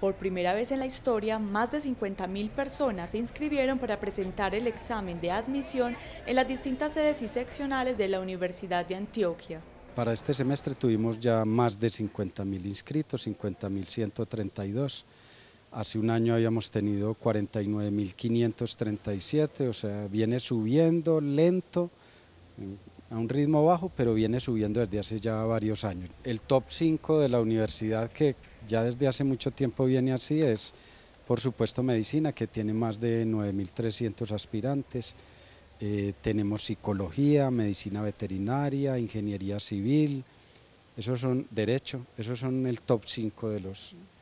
Por primera vez en la historia, más de 50.000 personas se inscribieron para presentar el examen de admisión en las distintas sedes y seccionales de la Universidad de Antioquia. Para este semestre tuvimos ya más de 50.000 inscritos, 50.132. Hace un año habíamos tenido 49.537, o sea, viene subiendo lento, a un ritmo bajo, pero viene subiendo desde hace ya varios años. El top 5 de la universidad que ya desde hace mucho tiempo viene así, es por supuesto medicina, que tiene más de 9.300 aspirantes. Eh, tenemos psicología, medicina veterinaria, ingeniería civil, esos son derecho, esos son el top 5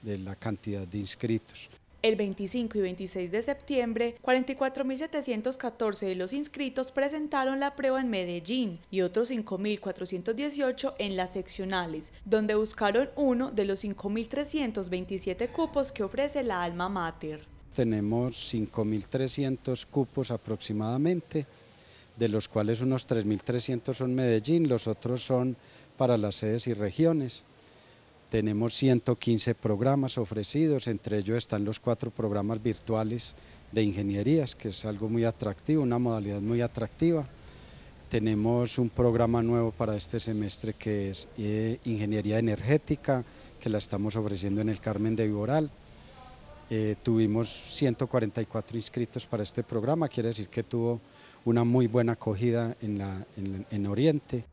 de la cantidad de inscritos. El 25 y 26 de septiembre, 44.714 de los inscritos presentaron la prueba en Medellín y otros 5.418 en las seccionales, donde buscaron uno de los 5.327 cupos que ofrece la alma mater. Tenemos 5.300 cupos aproximadamente, de los cuales unos 3.300 son Medellín, los otros son para las sedes y regiones. Tenemos 115 programas ofrecidos, entre ellos están los cuatro programas virtuales de ingenierías, que es algo muy atractivo, una modalidad muy atractiva. Tenemos un programa nuevo para este semestre que es eh, Ingeniería Energética, que la estamos ofreciendo en el Carmen de Viboral. Eh, tuvimos 144 inscritos para este programa, quiere decir que tuvo una muy buena acogida en Oriente.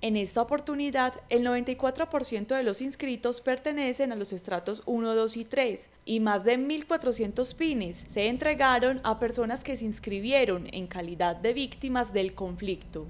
En esta oportunidad, el 94% de los inscritos pertenecen a los estratos 1, 2 y 3 y más de 1.400 pines se entregaron a personas que se inscribieron en calidad de víctimas del conflicto.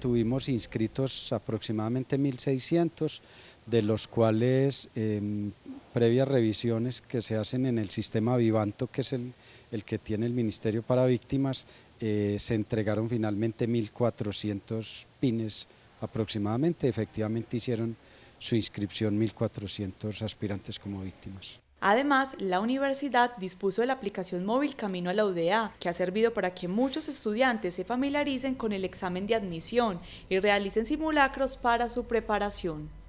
Tuvimos inscritos aproximadamente 1.600, de los cuales em, previas revisiones que se hacen en el sistema Vivanto, que es el, el que tiene el Ministerio para Víctimas, eh, se entregaron finalmente 1.400 pines aproximadamente, efectivamente hicieron su inscripción 1.400 aspirantes como víctimas. Además, la universidad dispuso de la aplicación móvil Camino a la UDA, que ha servido para que muchos estudiantes se familiaricen con el examen de admisión y realicen simulacros para su preparación.